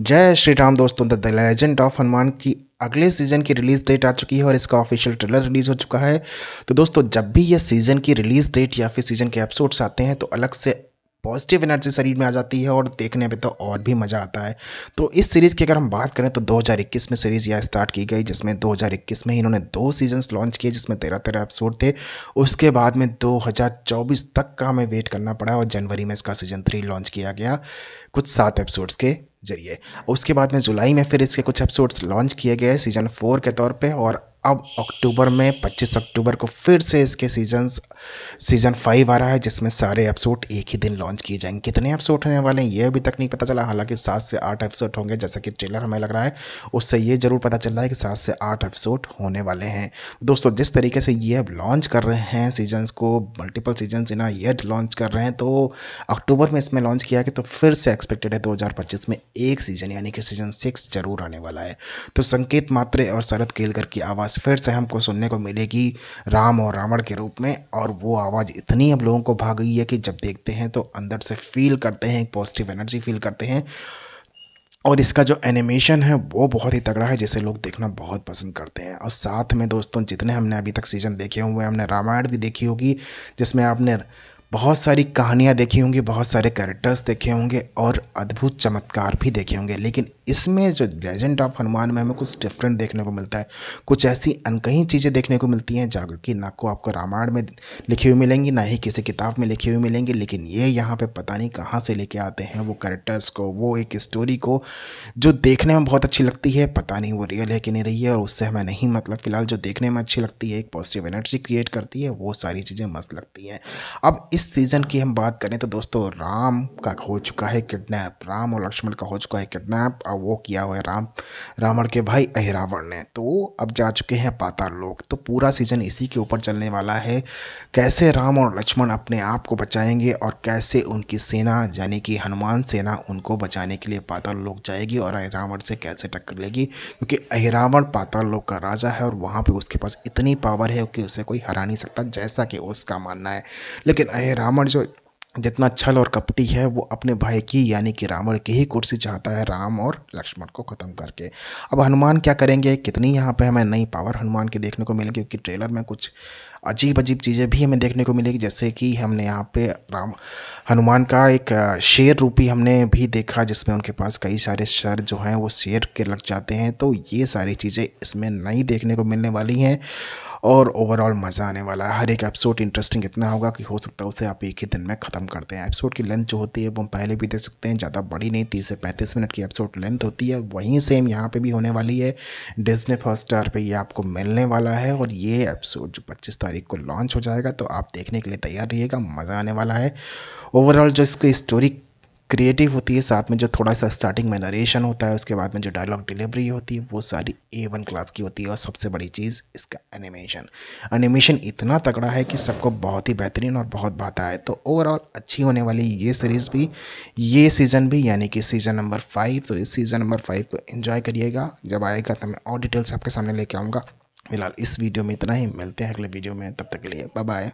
जय श्री राम दोस्तों the legend of Hanuman की अगले सीज़न की रिलीज़ डेट आ चुकी है और इसका ऑफिशियल ट्रेलर रिलीज़ हो चुका है तो दोस्तों जब भी ये सीज़न की रिलीज़ डेट या फिर सीज़न के एपिसोड्स आते हैं तो अलग से पॉजिटिव एनर्जी शरीर में आ जाती है और देखने में तो और भी मज़ा आता है तो इस सीरीज़ की अगर हम बात करें तो 2021 में सीरीज़ यह स्टार्ट की गई जिसमें 2021 में इन्होंने दो सीजन्स लॉन्च किए जिसमें तेरह तेरह एपिसोड थे उसके बाद में 2024 तक का हमें वेट करना पड़ा और जनवरी में इसका सीज़न थ्री लॉन्च किया गया कुछ सात एपिसोड्स के जरिए उसके बाद में जुलाई में फिर इसके कुछ एपिसोड्स लॉन्च किए गए सीज़न फोर के तौर पे और अब अक्टूबर में 25 अक्टूबर को फिर से इसके सीजन्स सीज़न फाइव आ रहा है जिसमें सारे एपिसोड एक ही दिन लॉन्च किए जाएंगे कितने एपिसोड होने वाले हैं ये अभी तक नहीं पता चला हालांकि सात से आठ एपिसोड होंगे जैसा कि ट्रेलर हमें लग रहा है उससे ये ज़रूर पता चल रहा है कि सात से आठ एपिसोड होने वाले हैं दोस्तों जिस तरीके से ये अब लॉन्च कर रहे हैं सीजन्स को multiple seasons in year launch कर रहे हैं तो अक्टूबर में इसमें लॉन्च किया गया तो फिर से एक्सपेक्टेड है दो में एक सीज़न यानी कि सीज़न सिक्स जरूर आने वाला है तो संकेत मात्रे और शरद केलकर की आवाज़ आवाज़ फिर से हमको सुनने को मिलेगी राम और रावण के रूप में और वो आवाज़ इतनी अब लोगों को भाग गई है कि जब देखते हैं तो अंदर से फील करते हैं एक पॉजिटिव एनर्जी फील करते हैं और इसका जो एनिमेशन है वो बहुत ही तगड़ा है जिसे लोग देखना बहुत पसंद करते हैं और साथ में दोस्तों जितने हमने अभी तक सीज़न देखे हुए हमने रामायण भी देखी होगी जिसमें आपने बहुत सारी कहानियाँ देखी होंगी बहुत सारे कैरेक्टर्स देखे होंगे और अद्भुत चमत्कार भी देखे होंगे लेकिन इसमें जो लेजेंड ऑफ हनुमान में हमें कुछ डिफरेंट देखने को मिलता है कुछ ऐसी अनकहीं चीज़ें देखने को मिलती हैं जागृति ना को आपको रामायण में लिखी हुई मिलेंगी ना ही किसी किताब में लिखी हुई मिलेंगी लेकिन ये यहाँ पर पता नहीं कहाँ से लेके आते हैं वो कैरेक्टर्स को वो एक स्टोरी को जो देखने में बहुत अच्छी लगती है पता नहीं वो रियल है कि नहीं रही है और उससे हमें नहीं मतलब फ़िलहाल जो देखने में अच्छी लगती है एक पॉजिटिव एनर्जी क्रिएट करती है वो सारी चीज़ें मस्त लगती हैं अब इस इस सीज़न की हम बात करें तो दोस्तों राम का हो चुका है किडनैप राम और लक्ष्मण का हो चुका है किडनैप और वो किया हुआ है राम रावण के भाई अहिरावण ने तो अब जा चुके हैं पाताल लोक तो पूरा सीज़न इसी के ऊपर चलने वाला है कैसे राम और लक्ष्मण अपने आप को बचाएंगे और कैसे उनकी सेना यानी कि हनुमान सेना उनको बचाने के लिए पाताल लोक जाएगी और अहिरावण से कैसे टक्कर लेगी क्योंकि अहिरावण पाताल लोक का राजा है और वहाँ पर उसके पास इतनी पावर है कि उसे कोई हरा नहीं सकता जैसा कि उसका मानना है लेकिन है रावण जो जितना छल और कपटी है वो अपने भाई की यानी कि रावण की ही कुर्सी चाहता है राम और लक्ष्मण को ख़त्म करके अब हनुमान क्या करेंगे कितनी यहाँ पे हमें नई पावर हनुमान की देखने को मिलेगी क्योंकि ट्रेलर में कुछ अजीब अजीब चीज़ें भी हमें देखने को मिलेगी जैसे कि हमने यहाँ पे राम हनुमान का एक शेर रूपी हमने भी देखा जिसमें उनके पास कई सारे शर जो हैं वो शेर के लग जाते हैं तो ये सारी चीज़ें इसमें नई देखने को मिलने वाली हैं और ओवरऑल मज़ा आने वाला है हर एक एपिसोड इंटरेस्टिंग इतना होगा कि हो सकता है उसे आप एक ही दिन में ख़त्म करते हैं एपिसोड की लेंथ जो होती है वो हम पहले भी देख सकते हैं ज़्यादा बड़ी नहीं तीस से पैंतीस मिनट की एपिसोड लेंथ होती है वहीं सेम यहाँ पे भी होने वाली है डिजने फर्स्ट स्टार पे ये आपको मिलने वाला है और ये एपिसोड जो पच्चीस तारीख तारीख को लॉन्च हो जाएगा तो आप देखने के लिए तैयार रहिएगा मज़ा आने वाला है ओवरऑल जो इसकी स्टोरी क्रिएटिव होती है साथ में जो थोड़ा सा स्टार्टिंग में नरेशन होता है उसके बाद में जो डायलॉग डिलीवरी होती है वो सारी ए वन क्लास की होती है और सबसे बड़ी चीज़ इसका एनिमेशन एनिमेशन इतना तगड़ा है कि सबको बहुत ही बेहतरीन और बहुत भाता है तो ओवरऑल अच्छी होने वाली ये सीरीज़ भी ये सीज़न भी यानी कि सीज़न नंबर फाइव तो इस सीज़न नंबर फाइव को इन्जॉय करिएगा जब आएगा तो मैं और डिटेल्स आपके सामने लेके आऊँगा फिलहाल इस वीडियो में इतना ही मिलते हैं अगले वीडियो में तब तक के लिए बाय